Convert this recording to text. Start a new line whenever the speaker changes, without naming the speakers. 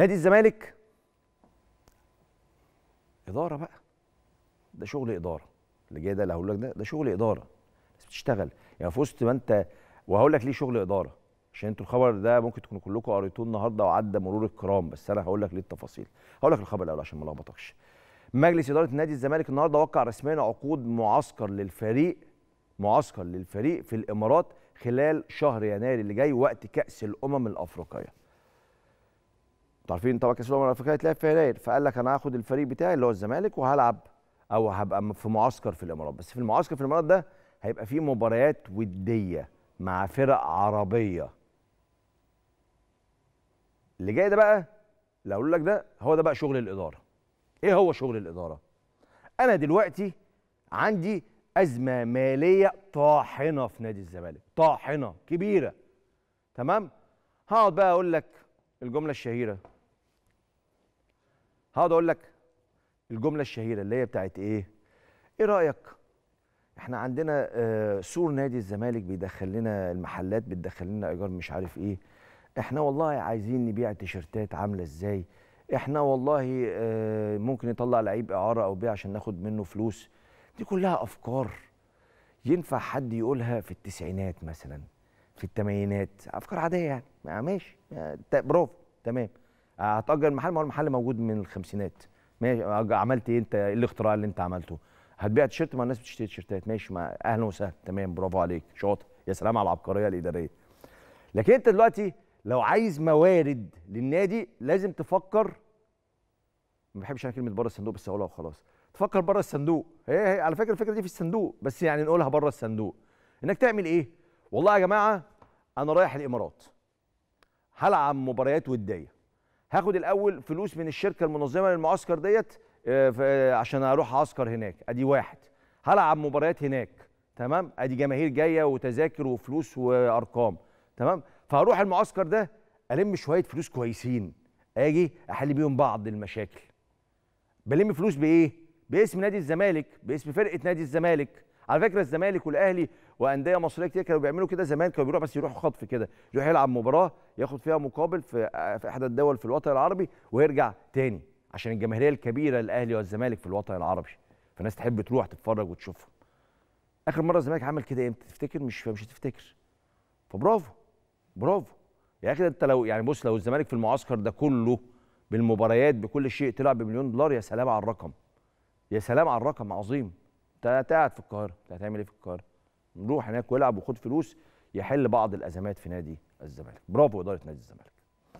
نادي الزمالك اداره بقى ده شغل اداره اللي جاي ده اللي هقول لك ده ده شغل اداره بس بتشتغل يعني في وسط ما انت وهقول لك ليه شغل اداره عشان انتوا الخبر ده ممكن تكونوا كلكم قريتوه النهارده وعدى مرور الكرام بس انا هقول لك ليه التفاصيل هقول لك الخبر الاول عشان ما لخبطكش مجلس اداره نادي الزمالك النهارده وقع رسميا عقود معسكر للفريق معسكر للفريق في الامارات خلال شهر يناير اللي جاي وقت كاس الامم الافريقيه انتوا عارفين طبعا كاس الامم الافريقيه هيتلعب في يناير فقال لك انا هاخد الفريق بتاعي اللي هو الزمالك وهلعب او هبقى في معسكر في الامارات بس في المعسكر في الامارات ده هيبقى فيه مباريات وديه مع فرق عربيه اللي جاي ده بقى اللي اقول لك ده هو ده بقى شغل الاداره ايه هو شغل الاداره انا دلوقتي عندي ازمه ماليه طاحنه في نادي الزمالك طاحنه كبيره تمام هقعد بقى اقول لك الجمله الشهيره هقعد اقول لك الجمله الشهيره اللي هي بتاعت ايه ايه رايك احنا عندنا آه، سور نادي الزمالك بيدخل لنا المحلات بتدخل لنا ايجار مش عارف ايه احنا والله عايزين نبيع تيشرتات عامله ازاي احنا والله آه، ممكن نطلع لعيب اعاره او بيع عشان ناخد منه فلوس دي كلها افكار ينفع حد يقولها في التسعينات مثلا في الثمانينات افكار عاديه يعني, يعني ماشي يعني برافو تمام هتاجر محل ما هو المحل موجود من الخمسينات ماشي عملت ايه انت ايه الاختراع اللي انت عملته هتبيع تيشيرت ما الناس بتشتري تيشيرتات ماشي ما اهلا وسهلا تمام برافو عليك شاطر يا سلام على العبقريه الاداريه لكن انت دلوقتي لو عايز موارد للنادي لازم تفكر ما بحبش انا كلمه بره الصندوق بس اقولها وخلاص تفكر بره الصندوق هي, هي على فكره الفكره دي في الصندوق بس يعني نقولها بره الصندوق انك تعمل ايه والله يا جماعه انا رايح الامارات هلعب مباريات وديه هاخد الاول فلوس من الشركه المنظمه للمعسكر ديت آه، آه، عشان اروح اعسكر هناك ادي واحد هلعب مباريات هناك تمام ادي جماهير جايه وتذاكر وفلوس وارقام تمام فهروح المعسكر ده الم شويه فلوس كويسين اجي احل بيهم بعض المشاكل بلم فلوس بايه باسم نادي الزمالك باسم فرقه نادي الزمالك على فكره الزمالك والاهلي وانديه مصريه كتير كانوا بيعملوا كده زمان كانوا بيروحوا بس يروحوا خطف كده يروح يلعب مباراه ياخد فيها مقابل في في احدى الدول في الوطن العربي ويرجع تاني عشان الجماهيريه الكبيره للاهلي والزمالك في الوطن العربي فالناس تحب تروح تتفرج وتشوفهم اخر مره الزمالك عمل كده امتى تفتكر مش مش هتفتكر فبرافو برافو يا اخي يعني انت لو يعني بص لو الزمالك في المعسكر ده كله بالمباريات بكل شيء طلع بمليون دولار يا سلام على الرقم يا سلام على الرقم عظيم انت قاعد في القاهره انت هتعمل ايه في القاهره نروح هناك والعب وخد فلوس يحل بعض الازمات في نادي الزمالك برافو اداره نادي الزمالك